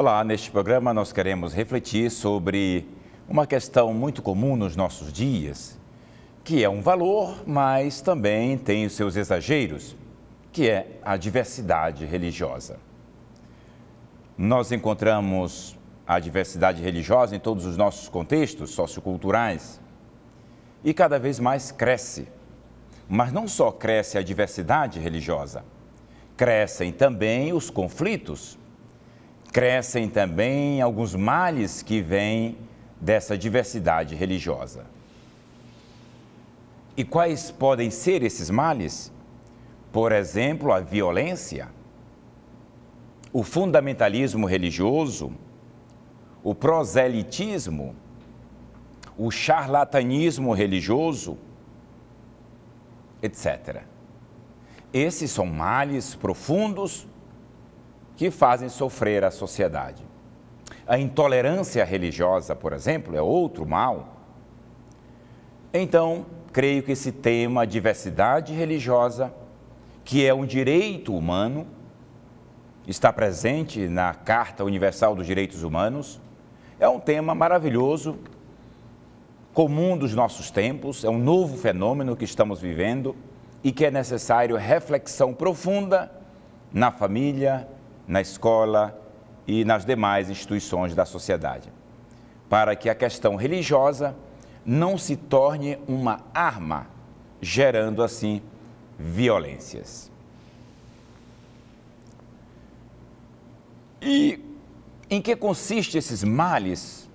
Olá, neste programa nós queremos refletir sobre uma questão muito comum nos nossos dias, que é um valor, mas também tem os seus exageros, que é a diversidade religiosa. Nós encontramos a diversidade religiosa em todos os nossos contextos socioculturais e cada vez mais cresce. Mas não só cresce a diversidade religiosa, crescem também os conflitos crescem também alguns males que vêm dessa diversidade religiosa. E quais podem ser esses males? Por exemplo, a violência, o fundamentalismo religioso, o proselitismo, o charlatanismo religioso, etc. Esses são males profundos que fazem sofrer a sociedade. A intolerância religiosa, por exemplo, é outro mal. Então, creio que esse tema, diversidade religiosa, que é um direito humano, está presente na Carta Universal dos Direitos Humanos, é um tema maravilhoso, comum dos nossos tempos, é um novo fenômeno que estamos vivendo e que é necessário reflexão profunda na família, na escola e nas demais instituições da sociedade, para que a questão religiosa não se torne uma arma, gerando assim violências. E em que consiste esses males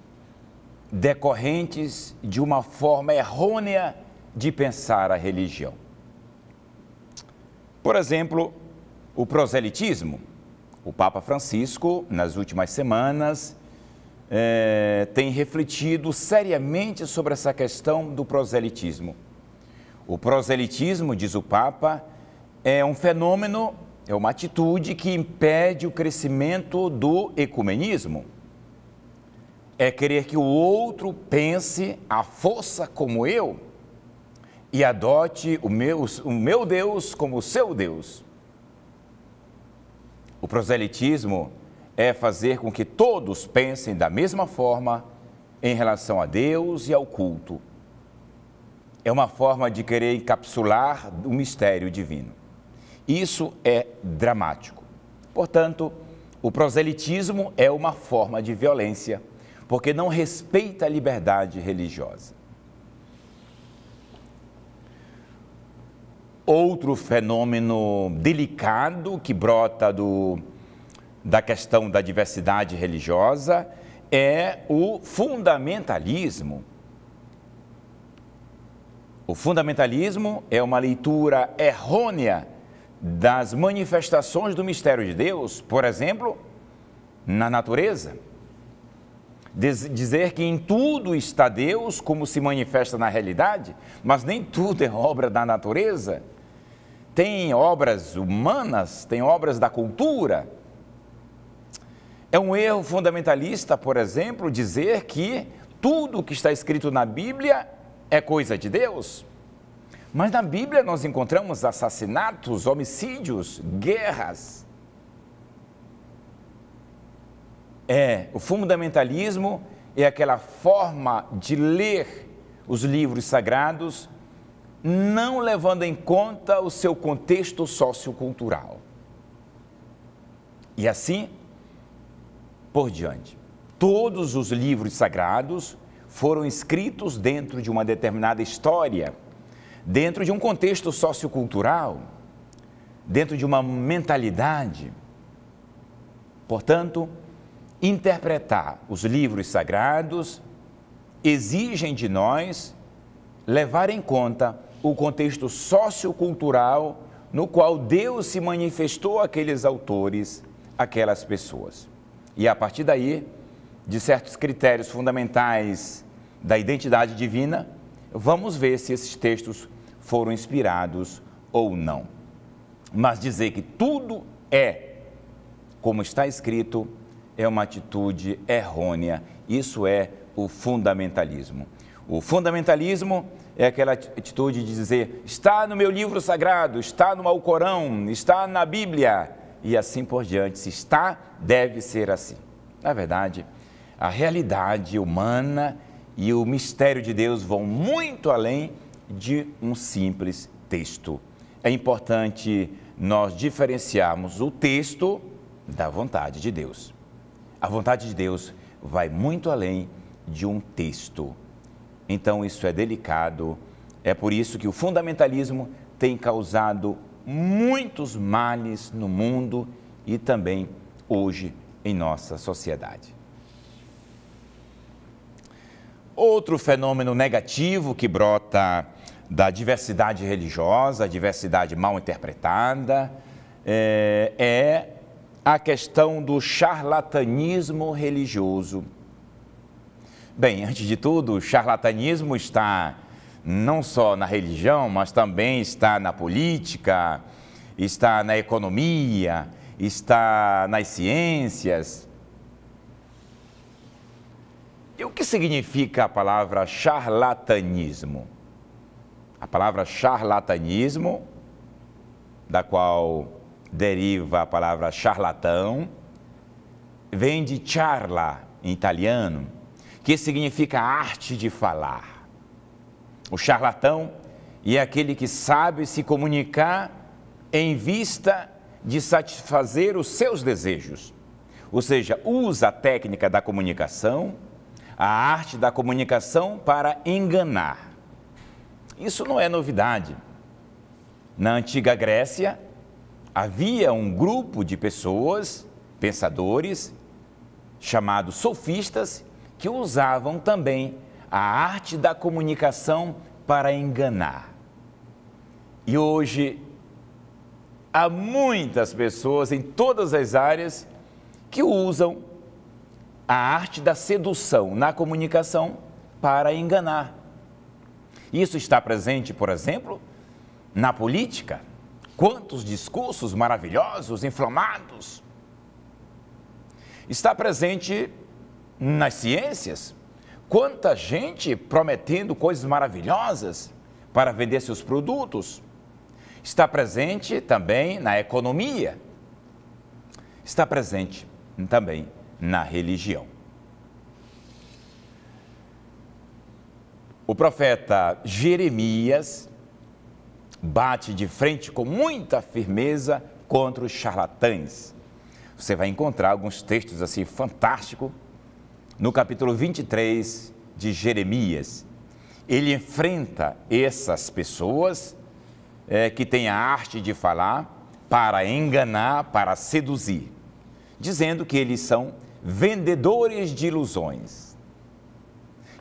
decorrentes de uma forma errônea de pensar a religião? Por exemplo, o proselitismo o Papa Francisco, nas últimas semanas, é, tem refletido seriamente sobre essa questão do proselitismo. O proselitismo, diz o Papa, é um fenômeno, é uma atitude que impede o crescimento do ecumenismo. É querer que o outro pense a força como eu e adote o meu, o meu Deus como o seu Deus. O proselitismo é fazer com que todos pensem da mesma forma em relação a Deus e ao culto. É uma forma de querer encapsular o mistério divino. Isso é dramático. Portanto, o proselitismo é uma forma de violência, porque não respeita a liberdade religiosa. Outro fenômeno delicado que brota do, da questão da diversidade religiosa é o fundamentalismo. O fundamentalismo é uma leitura errônea das manifestações do mistério de Deus, por exemplo, na natureza. Dizer que em tudo está Deus, como se manifesta na realidade, mas nem tudo é obra da natureza tem obras humanas, tem obras da cultura. É um erro fundamentalista, por exemplo, dizer que tudo que está escrito na Bíblia é coisa de Deus. Mas na Bíblia nós encontramos assassinatos, homicídios, guerras. É, o fundamentalismo é aquela forma de ler os livros sagrados não levando em conta o seu contexto sociocultural. E assim por diante. Todos os livros sagrados foram escritos dentro de uma determinada história, dentro de um contexto sociocultural, dentro de uma mentalidade. Portanto, interpretar os livros sagrados exigem de nós levar em conta o contexto sociocultural no qual Deus se manifestou àqueles autores, aquelas pessoas. E a partir daí, de certos critérios fundamentais da identidade divina, vamos ver se esses textos foram inspirados ou não. Mas dizer que tudo é como está escrito é uma atitude errônea. Isso é o fundamentalismo. O fundamentalismo é aquela atitude de dizer: está no meu livro sagrado, está no Alcorão, está na Bíblia e assim por diante. Se está, deve ser assim. Na verdade, a realidade humana e o mistério de Deus vão muito além de um simples texto. É importante nós diferenciarmos o texto da vontade de Deus. A vontade de Deus vai muito além de um texto. Então isso é delicado. É por isso que o fundamentalismo tem causado muitos males no mundo e também hoje em nossa sociedade. Outro fenômeno negativo que brota da diversidade religiosa, diversidade mal interpretada, é, é a questão do charlatanismo religioso. Bem, antes de tudo, o charlatanismo está não só na religião, mas também está na política, está na economia, está nas ciências. E o que significa a palavra charlatanismo? A palavra charlatanismo, da qual deriva a palavra charlatão, vem de charla, em italiano, que significa arte de falar. O charlatão é aquele que sabe se comunicar em vista de satisfazer os seus desejos. Ou seja, usa a técnica da comunicação, a arte da comunicação para enganar. Isso não é novidade. Na antiga Grécia, havia um grupo de pessoas, pensadores, chamados sofistas, que usavam também a arte da comunicação para enganar. E hoje há muitas pessoas em todas as áreas que usam a arte da sedução na comunicação para enganar. Isso está presente, por exemplo, na política. Quantos discursos maravilhosos, inflamados. Está presente nas ciências? Quanta gente prometendo coisas maravilhosas para vender seus produtos? Está presente também na economia. Está presente também na religião. O profeta Jeremias bate de frente com muita firmeza contra os charlatães. Você vai encontrar alguns textos assim fantásticos no capítulo 23 de Jeremias. Ele enfrenta essas pessoas é, que têm a arte de falar para enganar, para seduzir, dizendo que eles são vendedores de ilusões.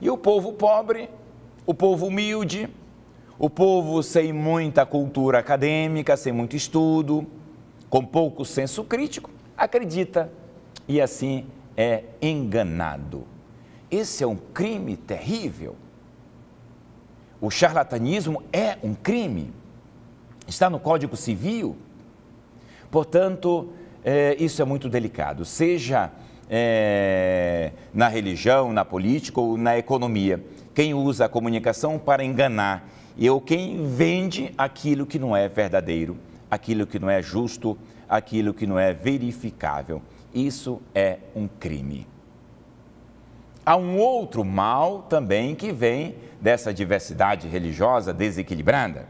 E o povo pobre, o povo humilde, o povo sem muita cultura acadêmica, sem muito estudo, com pouco senso crítico, acredita e assim é enganado. Esse é um crime terrível. O charlatanismo é um crime. Está no Código Civil. Portanto, é, isso é muito delicado, seja é, na religião, na política ou na economia. Quem usa a comunicação para enganar e ou quem vende aquilo que não é verdadeiro, aquilo que não é justo, aquilo que não é verificável. Isso é um crime. Há um outro mal também que vem dessa diversidade religiosa desequilibrada.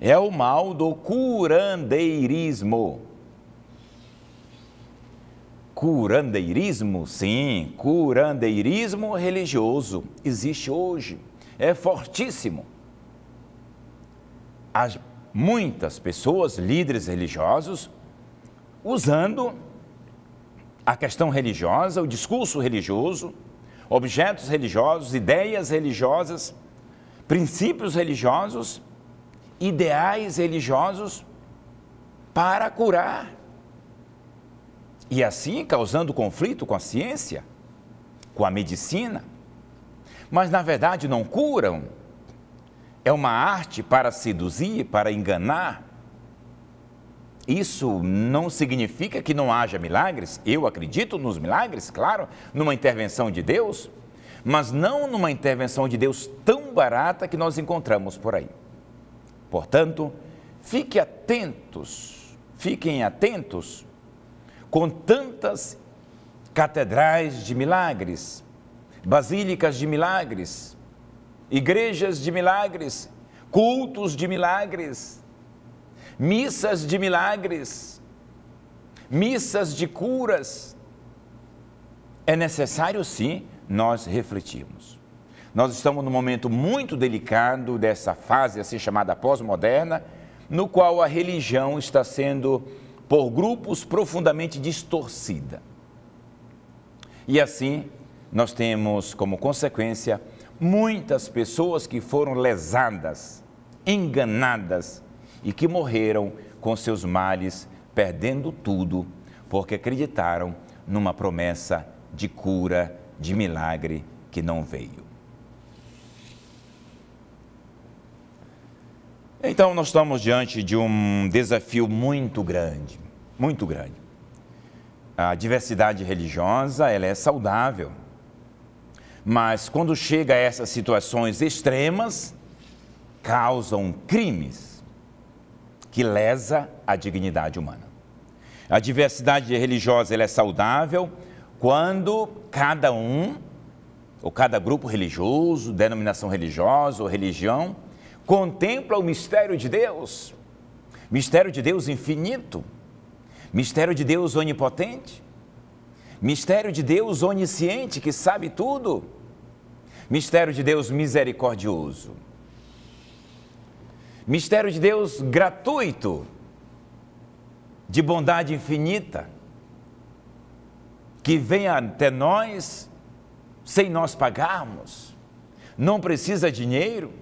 É o mal do curandeirismo. Curandeirismo, sim, curandeirismo religioso existe hoje. É fortíssimo. Há muitas pessoas, líderes religiosos, usando a questão religiosa, o discurso religioso, objetos religiosos, ideias religiosas, princípios religiosos, ideais religiosos para curar. E assim causando conflito com a ciência, com a medicina. Mas na verdade não curam. É uma arte para seduzir, para enganar isso não significa que não haja milagres? Eu acredito nos milagres, claro, numa intervenção de Deus, mas não numa intervenção de Deus tão barata que nós encontramos por aí. Portanto, fique atentos, fiquem atentos com tantas catedrais de milagres, basílicas de milagres, igrejas de milagres, cultos de milagres missas de milagres, missas de curas. É necessário, sim, nós refletirmos. Nós estamos num momento muito delicado dessa fase assim chamada pós-moderna, no qual a religião está sendo, por grupos, profundamente distorcida. E assim, nós temos como consequência muitas pessoas que foram lesadas, enganadas e que morreram com seus males, perdendo tudo, porque acreditaram numa promessa de cura, de milagre que não veio. Então, nós estamos diante de um desafio muito grande, muito grande. A diversidade religiosa, ela é saudável, mas quando chega a essas situações extremas, causam crimes que lesa a dignidade humana. A diversidade religiosa é saudável quando cada um, ou cada grupo religioso, denominação religiosa ou religião, contempla o mistério de Deus, mistério de Deus infinito, mistério de Deus onipotente, mistério de Deus onisciente que sabe tudo, mistério de Deus misericordioso. Mistério de Deus gratuito, de bondade infinita, que vem até nós sem nós pagarmos. Não precisa dinheiro,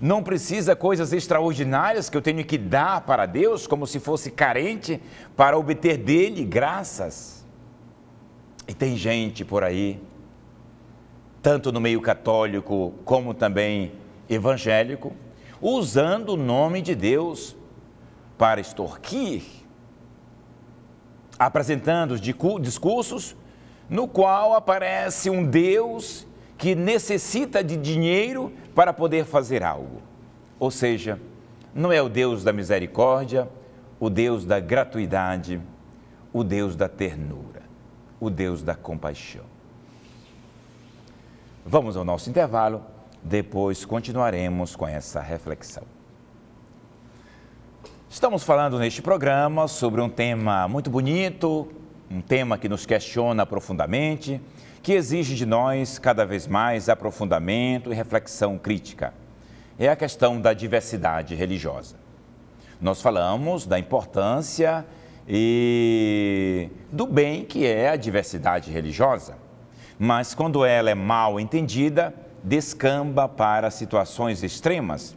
não precisa coisas extraordinárias que eu tenho que dar para Deus, como se fosse carente, para obter dele graças. E tem gente por aí, tanto no meio católico como também evangélico, usando o nome de Deus para extorquir, apresentando discursos no qual aparece um Deus que necessita de dinheiro para poder fazer algo. Ou seja, não é o Deus da misericórdia, o Deus da gratuidade, o Deus da ternura, o Deus da compaixão. Vamos ao nosso intervalo depois continuaremos com essa reflexão. Estamos falando neste programa sobre um tema muito bonito, um tema que nos questiona profundamente, que exige de nós cada vez mais aprofundamento e reflexão crítica. É a questão da diversidade religiosa. Nós falamos da importância e do bem que é a diversidade religiosa, mas quando ela é mal entendida, descamba para situações extremas.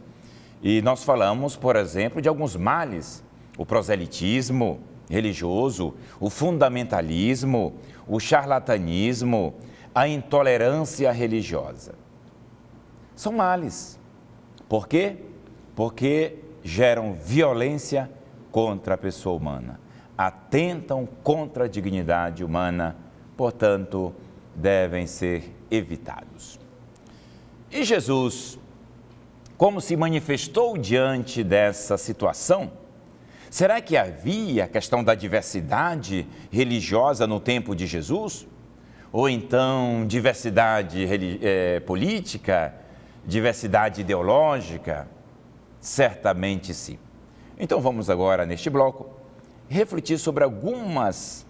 E nós falamos, por exemplo, de alguns males: o proselitismo religioso, o fundamentalismo, o charlatanismo, a intolerância religiosa. São males. Por quê? Porque geram violência contra a pessoa humana, atentam contra a dignidade humana, portanto, devem ser evitados. E Jesus, como se manifestou diante dessa situação? Será que havia a questão da diversidade religiosa no tempo de Jesus? Ou então diversidade é, política, diversidade ideológica? Certamente sim. Então vamos agora, neste bloco, refletir sobre algumas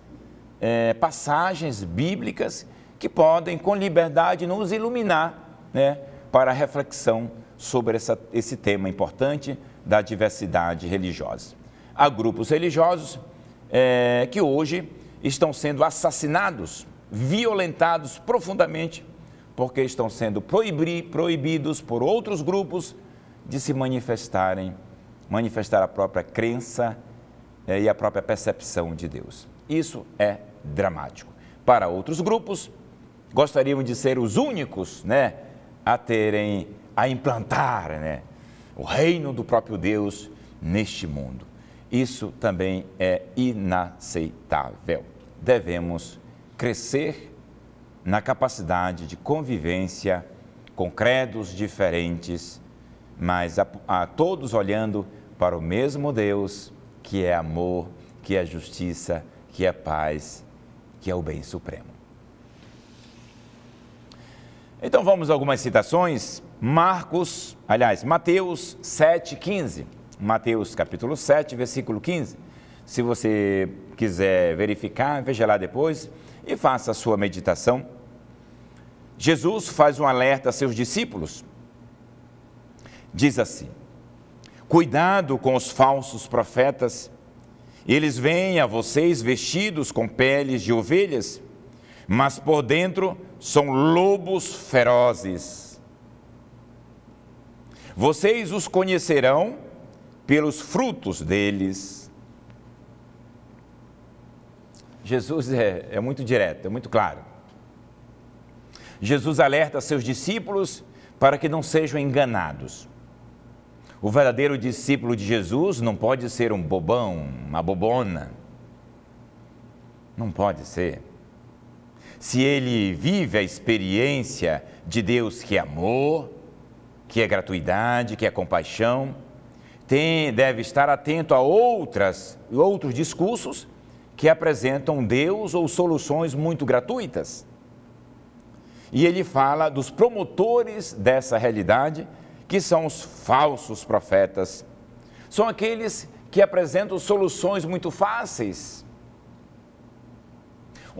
é, passagens bíblicas que podem, com liberdade, nos iluminar né, para a reflexão sobre essa, esse tema importante da diversidade religiosa. Há grupos religiosos é, que hoje estão sendo assassinados, violentados profundamente, porque estão sendo proibir, proibidos por outros grupos de se manifestarem, manifestar a própria crença é, e a própria percepção de Deus. Isso é dramático. Para outros grupos, gostariam de ser os únicos, né? a terem, a implantar né, o reino do próprio Deus neste mundo. Isso também é inaceitável. Devemos crescer na capacidade de convivência com credos diferentes, mas a, a todos olhando para o mesmo Deus, que é amor, que é justiça, que é paz, que é o bem supremo. Então vamos a algumas citações. Marcos, aliás, Mateus 7, 15. Mateus capítulo 7, versículo 15. Se você quiser verificar, veja lá depois e faça a sua meditação. Jesus faz um alerta a seus discípulos. Diz assim: Cuidado com os falsos profetas. Eles vêm a vocês vestidos com peles de ovelhas, mas por dentro são lobos ferozes. Vocês os conhecerão pelos frutos deles. Jesus é, é muito direto, é muito claro. Jesus alerta seus discípulos para que não sejam enganados. O verdadeiro discípulo de Jesus não pode ser um bobão, uma bobona. Não pode ser se ele vive a experiência de Deus que é amor, que é gratuidade, que é compaixão, tem, deve estar atento a outras, outros discursos que apresentam Deus ou soluções muito gratuitas. E ele fala dos promotores dessa realidade, que são os falsos profetas. São aqueles que apresentam soluções muito fáceis,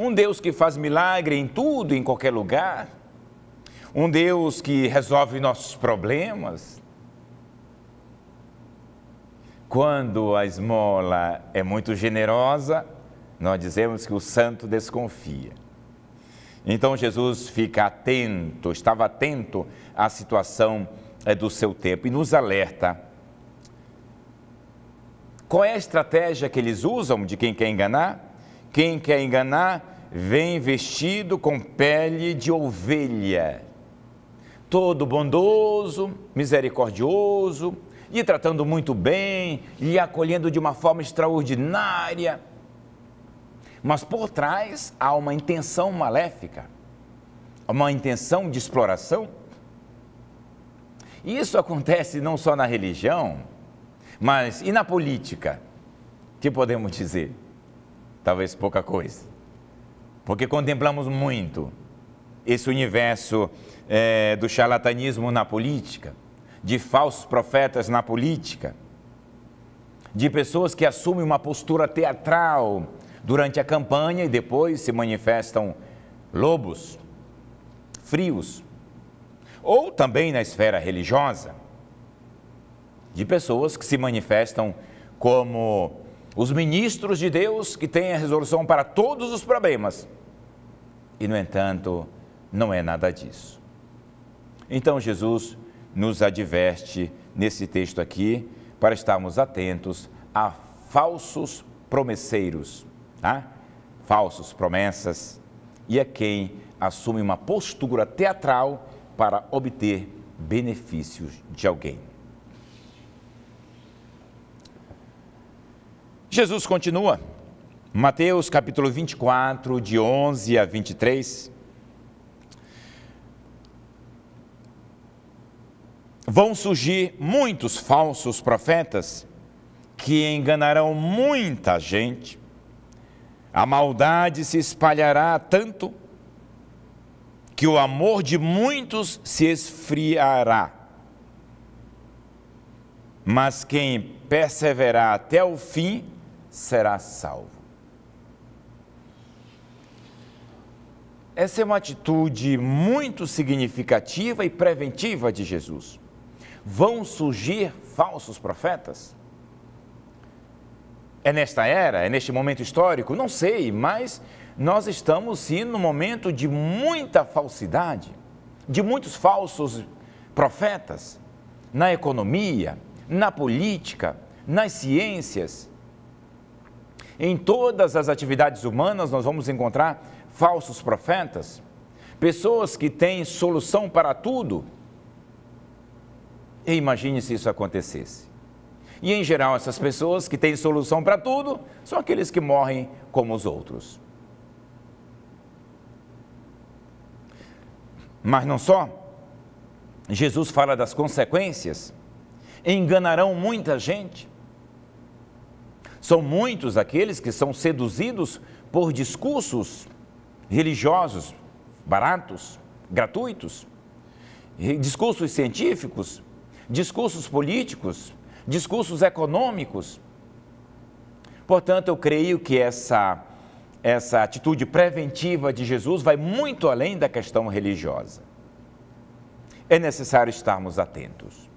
um Deus que faz milagre em tudo, em qualquer lugar. Um Deus que resolve nossos problemas. Quando a esmola é muito generosa, nós dizemos que o santo desconfia. Então Jesus fica atento, estava atento à situação eh, do seu tempo e nos alerta. Qual é a estratégia que eles usam de quem quer enganar? Quem quer enganar, vem vestido com pele de ovelha. Todo bondoso, misericordioso, lhe tratando muito bem, lhe acolhendo de uma forma extraordinária. Mas por trás há uma intenção maléfica, uma intenção de exploração. Isso acontece não só na religião, mas e na política, que podemos dizer? talvez pouca coisa. Porque contemplamos muito esse universo é, do charlatanismo na política, de falsos profetas na política, de pessoas que assumem uma postura teatral durante a campanha e depois se manifestam lobos, frios. Ou também na esfera religiosa, de pessoas que se manifestam como os ministros de Deus que têm a resolução para todos os problemas. E, no entanto, não é nada disso. Então, Jesus nos adverte nesse texto aqui para estarmos atentos a falsos promesseiros, tá? falsos promessas, e a quem assume uma postura teatral para obter benefícios de alguém. Jesus continua, Mateus capítulo 24, de 11 a 23. Vão surgir muitos falsos profetas que enganarão muita gente. A maldade se espalhará tanto que o amor de muitos se esfriará. Mas quem perseverar até o fim será salvo. Essa é uma atitude muito significativa e preventiva de Jesus. Vão surgir falsos profetas? É nesta era? É neste momento histórico? Não sei, mas nós estamos sim num momento de muita falsidade, de muitos falsos profetas na economia, na política, nas ciências. Em todas as atividades humanas nós vamos encontrar falsos profetas, pessoas que têm solução para tudo. E imagine se isso acontecesse. E em geral, essas pessoas que têm solução para tudo são aqueles que morrem como os outros. Mas não só. Jesus fala das consequências. Enganarão muita gente. São muitos aqueles que são seduzidos por discursos religiosos baratos, gratuitos, discursos científicos, discursos políticos, discursos econômicos. Portanto, eu creio que essa, essa atitude preventiva de Jesus vai muito além da questão religiosa. É necessário estarmos atentos.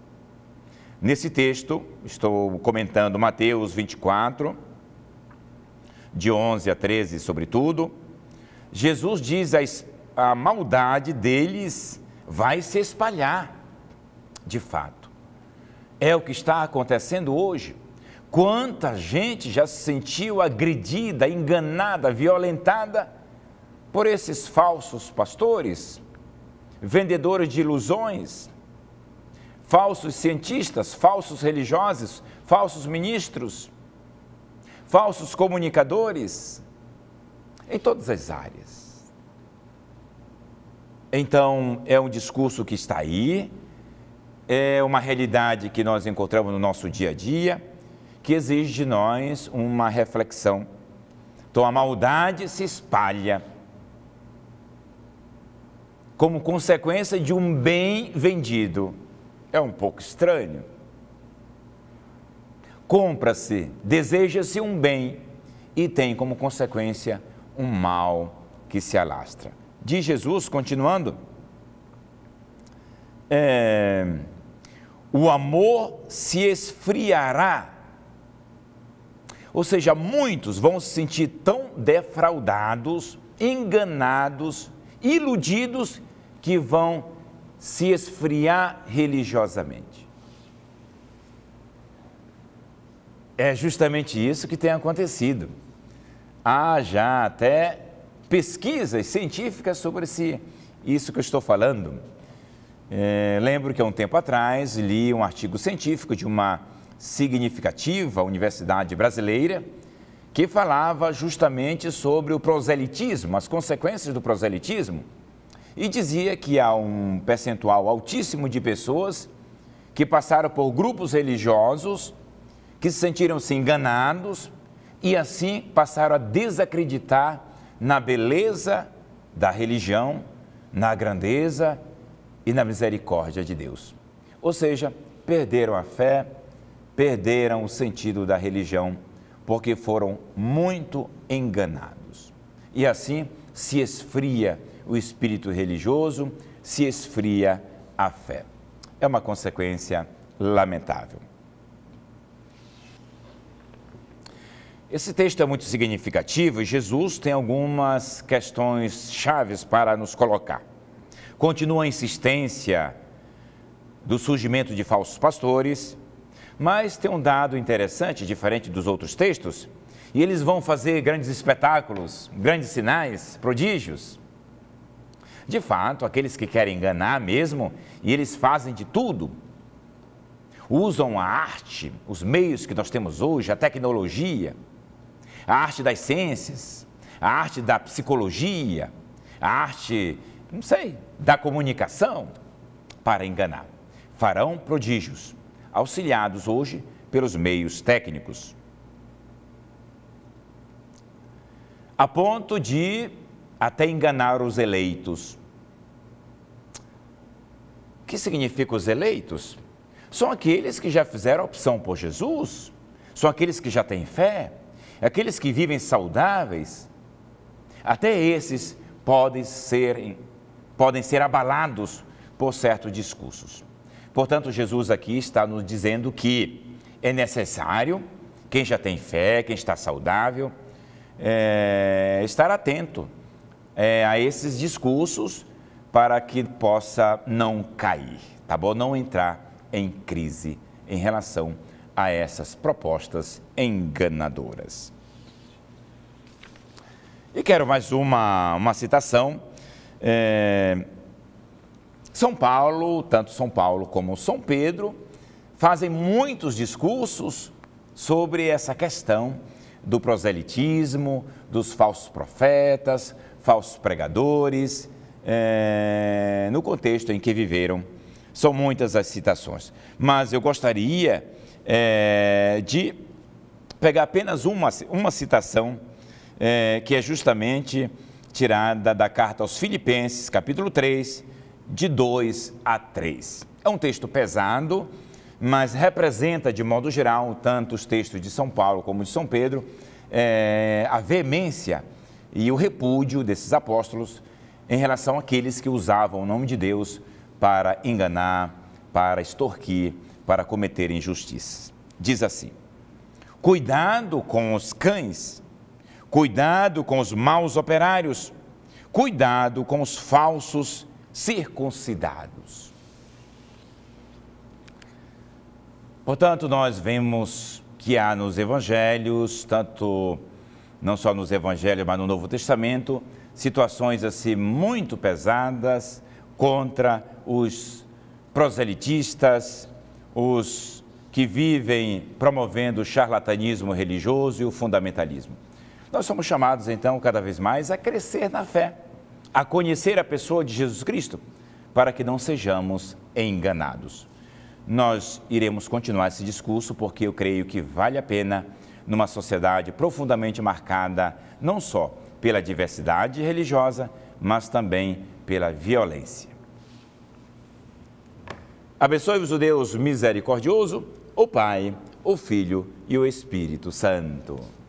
Nesse texto, estou comentando Mateus 24, de 11 a 13, sobretudo, Jesus diz: a, a maldade deles vai se espalhar, de fato. É o que está acontecendo hoje. Quanta gente já se sentiu agredida, enganada, violentada por esses falsos pastores, vendedores de ilusões, falsos cientistas, falsos religiosos, falsos ministros, falsos comunicadores, em todas as áreas. Então, é um discurso que está aí, é uma realidade que nós encontramos no nosso dia a dia, que exige de nós uma reflexão. Então, a maldade se espalha como consequência de um bem vendido é um pouco estranho. Compra-se, deseja-se um bem e tem como consequência um mal que se alastra. Diz Jesus, continuando, é, o amor se esfriará. Ou seja, muitos vão se sentir tão defraudados, enganados, iludidos, que vão se esfriar religiosamente. É justamente isso que tem acontecido. Há já até pesquisas científicas sobre esse, isso que eu estou falando. É, lembro que há um tempo atrás li um artigo científico de uma significativa universidade brasileira que falava justamente sobre o proselitismo, as consequências do proselitismo e dizia que há um percentual altíssimo de pessoas que passaram por grupos religiosos, que se sentiram-se enganados e assim passaram a desacreditar na beleza da religião, na grandeza e na misericórdia de Deus. Ou seja, perderam a fé, perderam o sentido da religião, porque foram muito enganados. E assim se esfria o espírito religioso, se esfria a fé. É uma consequência lamentável. Esse texto é muito significativo e Jesus tem algumas questões chaves para nos colocar. Continua a insistência do surgimento de falsos pastores, mas tem um dado interessante, diferente dos outros textos, e eles vão fazer grandes espetáculos, grandes sinais, prodígios. De fato, aqueles que querem enganar mesmo, e eles fazem de tudo, usam a arte, os meios que nós temos hoje, a tecnologia, a arte das ciências, a arte da psicologia, a arte, não sei, da comunicação, para enganar. Farão prodígios, auxiliados hoje pelos meios técnicos. A ponto de até enganar os eleitos. O que significa os eleitos? São aqueles que já fizeram a opção por Jesus, são aqueles que já têm fé, aqueles que vivem saudáveis. Até esses podem ser, podem ser abalados por certos discursos. Portanto, Jesus aqui está nos dizendo que é necessário quem já tem fé, quem está saudável, é, estar atento é, a esses discursos para que possa não cair, tá bom? Não entrar em crise em relação a essas propostas enganadoras. E quero mais uma, uma citação. É, São Paulo, tanto São Paulo como São Pedro, fazem muitos discursos sobre essa questão do proselitismo, dos falsos profetas, falsos pregadores, é, no contexto em que viveram. São muitas as citações, mas eu gostaria é, de pegar apenas uma, uma citação, é, que é justamente tirada da carta aos Filipenses, capítulo 3, de 2 a 3. É um texto pesado, mas representa, de modo geral, tanto os textos de São Paulo como de São Pedro, é, a veemência e o repúdio desses apóstolos em relação àqueles que usavam o nome de Deus para enganar, para extorquir, para cometer injustiças. Diz assim: Cuidado com os cães, cuidado com os maus operários, cuidado com os falsos circuncidados. Portanto, nós vemos que há nos evangelhos, tanto não só nos Evangelhos, mas no Novo Testamento, situações assim muito pesadas contra os proselitistas, os que vivem promovendo o charlatanismo religioso e o fundamentalismo. Nós somos chamados então cada vez mais a crescer na fé, a conhecer a pessoa de Jesus Cristo, para que não sejamos enganados. Nós iremos continuar esse discurso porque eu creio que vale a pena numa sociedade profundamente marcada não só pela diversidade religiosa, mas também pela violência. Abençoe-vos o Deus misericordioso, o Pai, o Filho e o Espírito Santo.